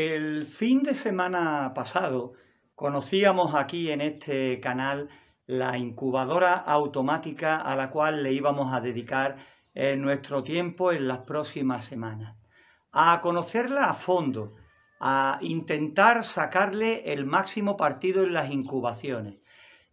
El fin de semana pasado conocíamos aquí en este canal la incubadora automática a la cual le íbamos a dedicar eh, nuestro tiempo en las próximas semanas. A conocerla a fondo, a intentar sacarle el máximo partido en las incubaciones.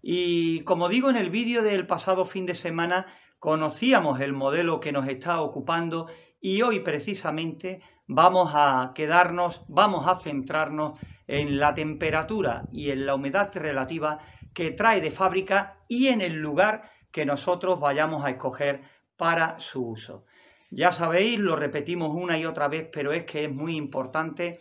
Y como digo en el vídeo del pasado fin de semana, conocíamos el modelo que nos está ocupando y hoy precisamente vamos a quedarnos, vamos a centrarnos en la temperatura y en la humedad relativa que trae de fábrica y en el lugar que nosotros vayamos a escoger para su uso. Ya sabéis, lo repetimos una y otra vez, pero es que es muy importante.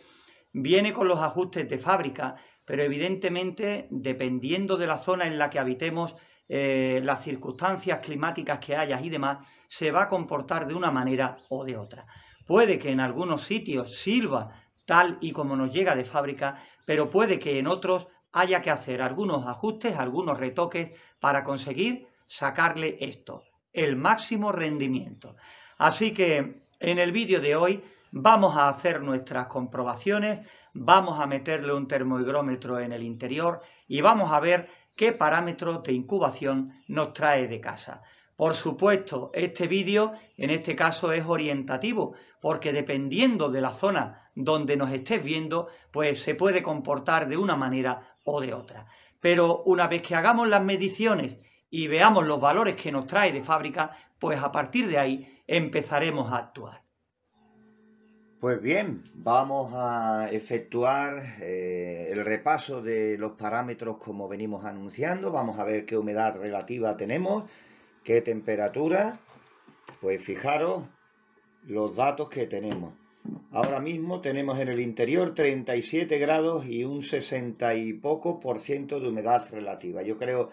Viene con los ajustes de fábrica, pero evidentemente, dependiendo de la zona en la que habitemos, eh, las circunstancias climáticas que hayas y demás, se va a comportar de una manera o de otra. Puede que en algunos sitios sirva tal y como nos llega de fábrica, pero puede que en otros haya que hacer algunos ajustes, algunos retoques para conseguir sacarle esto, el máximo rendimiento. Así que en el vídeo de hoy vamos a hacer nuestras comprobaciones, vamos a meterle un termohigrómetro en el interior y vamos a ver qué parámetros de incubación nos trae de casa. Por supuesto, este vídeo en este caso es orientativo, porque dependiendo de la zona donde nos estés viendo, pues se puede comportar de una manera o de otra. Pero una vez que hagamos las mediciones y veamos los valores que nos trae de fábrica, pues a partir de ahí empezaremos a actuar. Pues bien, vamos a efectuar eh, el repaso de los parámetros como venimos anunciando. Vamos a ver qué humedad relativa tenemos ¿Qué temperatura? Pues fijaros los datos que tenemos. Ahora mismo tenemos en el interior 37 grados y un 60 y poco por ciento de humedad relativa. Yo creo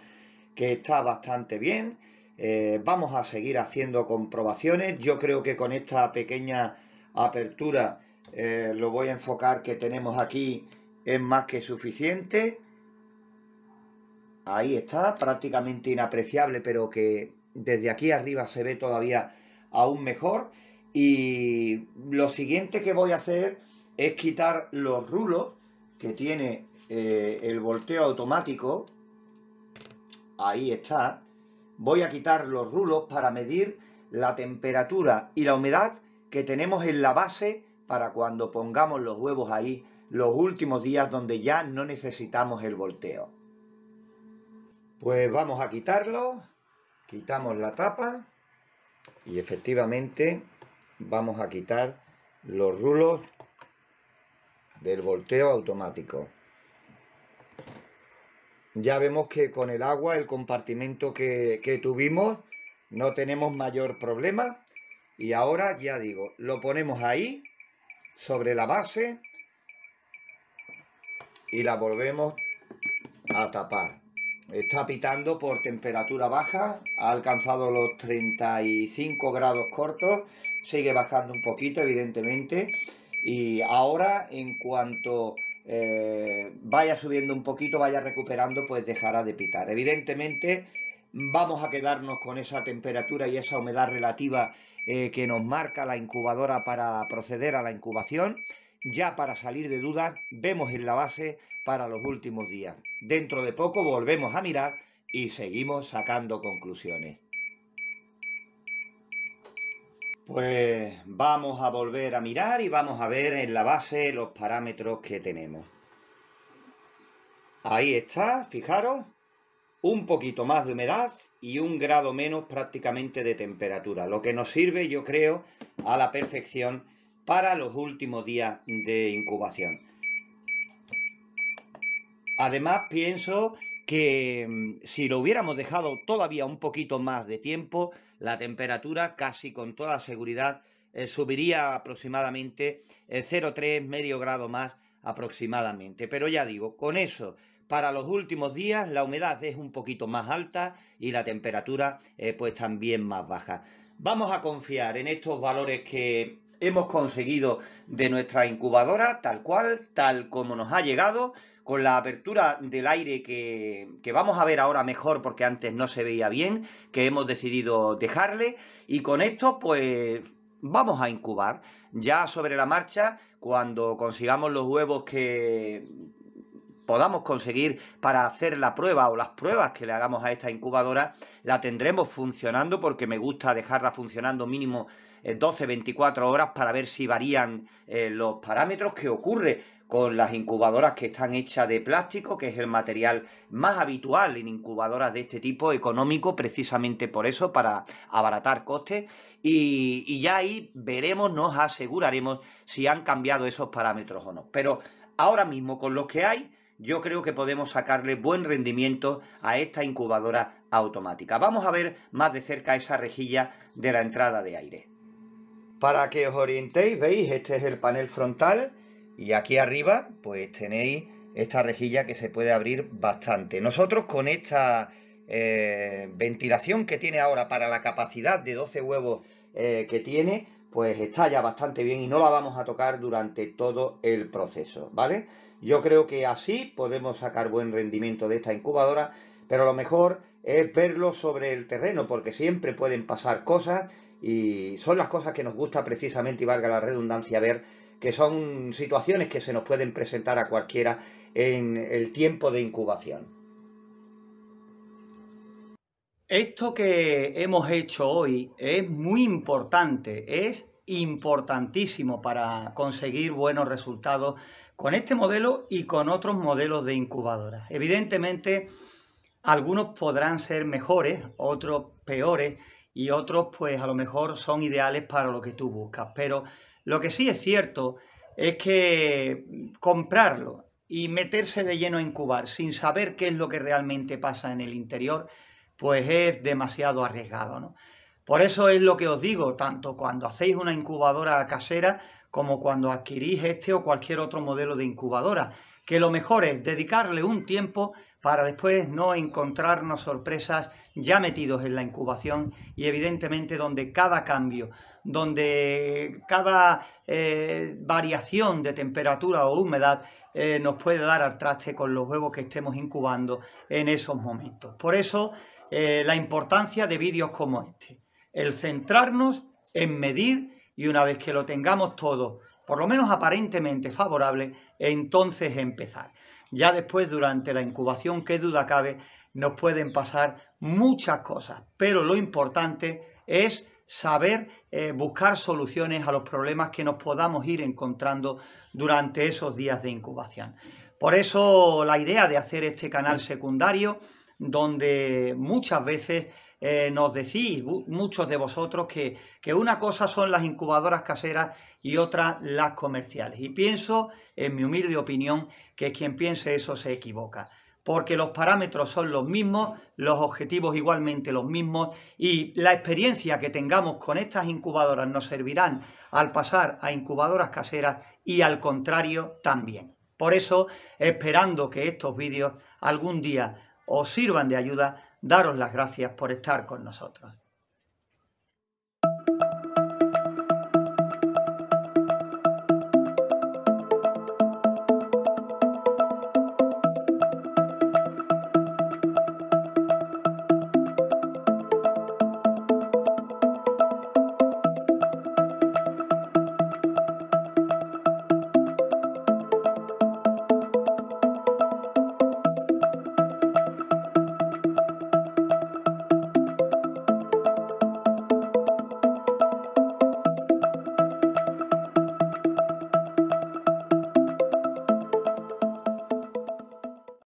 que está bastante bien. Eh, vamos a seguir haciendo comprobaciones. Yo creo que con esta pequeña apertura eh, lo voy a enfocar que tenemos aquí es más que suficiente. Ahí está, prácticamente inapreciable, pero que desde aquí arriba se ve todavía aún mejor. Y lo siguiente que voy a hacer es quitar los rulos que tiene eh, el volteo automático. Ahí está. Voy a quitar los rulos para medir la temperatura y la humedad que tenemos en la base para cuando pongamos los huevos ahí los últimos días donde ya no necesitamos el volteo. Pues vamos a quitarlo. Quitamos la tapa y efectivamente vamos a quitar los rulos del volteo automático. Ya vemos que con el agua, el compartimento que, que tuvimos, no tenemos mayor problema. Y ahora, ya digo, lo ponemos ahí, sobre la base, y la volvemos a tapar. Está pitando por temperatura baja, ha alcanzado los 35 grados cortos, sigue bajando un poquito evidentemente y ahora en cuanto eh, vaya subiendo un poquito, vaya recuperando, pues dejará de pitar. Evidentemente vamos a quedarnos con esa temperatura y esa humedad relativa eh, que nos marca la incubadora para proceder a la incubación ya para salir de dudas, vemos en la base para los últimos días. Dentro de poco volvemos a mirar y seguimos sacando conclusiones. Pues vamos a volver a mirar y vamos a ver en la base los parámetros que tenemos. Ahí está, fijaros, un poquito más de humedad y un grado menos prácticamente de temperatura, lo que nos sirve yo creo a la perfección para los últimos días de incubación. Además, pienso que mm, si lo hubiéramos dejado todavía un poquito más de tiempo, la temperatura casi con toda seguridad eh, subiría aproximadamente 0,3 eh, medio grado más aproximadamente. Pero ya digo, con eso, para los últimos días la humedad es un poquito más alta y la temperatura eh, pues también más baja. Vamos a confiar en estos valores que hemos conseguido de nuestra incubadora, tal cual, tal como nos ha llegado, con la apertura del aire que, vamos a ver ahora mejor porque antes no se veía bien, que hemos decidido dejarle y con esto pues vamos a incubar ya sobre la marcha cuando consigamos los huevos que podamos conseguir para hacer la prueba o las pruebas que le hagamos a esta incubadora, la tendremos funcionando porque me gusta dejarla funcionando mínimo 12, 24 horas para ver si varían eh, los parámetros. que ocurre con las incubadoras que están hechas de plástico, que es el material más habitual en incubadoras de este tipo, económico, precisamente por eso, para abaratar costes. Y, y ya ahí veremos, nos aseguraremos si han cambiado esos parámetros o no. Pero ahora mismo, con los que hay, yo creo que podemos sacarle buen rendimiento a esta incubadora automática. Vamos a ver más de cerca esa rejilla de la entrada de aire. Para que os orientéis, veis, este es el panel frontal y aquí arriba pues tenéis esta rejilla que se puede abrir bastante. Nosotros con esta eh, ventilación que tiene ahora para la capacidad de 12 huevos eh, que tiene, pues está ya bastante bien y no la vamos a tocar durante todo el proceso, ¿vale? Yo creo que así podemos sacar buen rendimiento de esta incubadora, pero lo mejor es verlo sobre el terreno porque siempre pueden pasar cosas y son las cosas que nos gusta precisamente, y valga la redundancia, ver que son situaciones que se nos pueden presentar a cualquiera en el tiempo de incubación. Esto que hemos hecho hoy es muy importante, es importantísimo para conseguir buenos resultados con este modelo y con otros modelos de incubadoras. Evidentemente, algunos podrán ser mejores, otros peores, y otros pues a lo mejor son ideales para lo que tú buscas. Pero lo que sí es cierto es que comprarlo y meterse de lleno en incubar sin saber qué es lo que realmente pasa en el interior, pues es demasiado arriesgado. ¿no? Por eso es lo que os digo, tanto cuando hacéis una incubadora casera como cuando adquirís este o cualquier otro modelo de incubadora, que lo mejor es dedicarle un tiempo para después no encontrarnos sorpresas ya metidos en la incubación y evidentemente donde cada cambio, donde cada eh, variación de temperatura o humedad eh, nos puede dar al traste con los huevos que estemos incubando en esos momentos. Por eso eh, la importancia de vídeos como este, el centrarnos en medir y una vez que lo tengamos todo, por lo menos aparentemente favorable, entonces empezar. Ya después, durante la incubación, qué duda cabe, nos pueden pasar muchas cosas, pero lo importante es saber eh, buscar soluciones a los problemas que nos podamos ir encontrando durante esos días de incubación. Por eso la idea de hacer este canal secundario, donde muchas veces eh, nos decís, muchos de vosotros, que, que una cosa son las incubadoras caseras y otra las comerciales. Y pienso, en mi humilde opinión, que quien piense eso se equivoca porque los parámetros son los mismos, los objetivos igualmente los mismos y la experiencia que tengamos con estas incubadoras nos servirán al pasar a incubadoras caseras y al contrario también. Por eso, esperando que estos vídeos algún día os sirvan de ayuda, daros las gracias por estar con nosotros.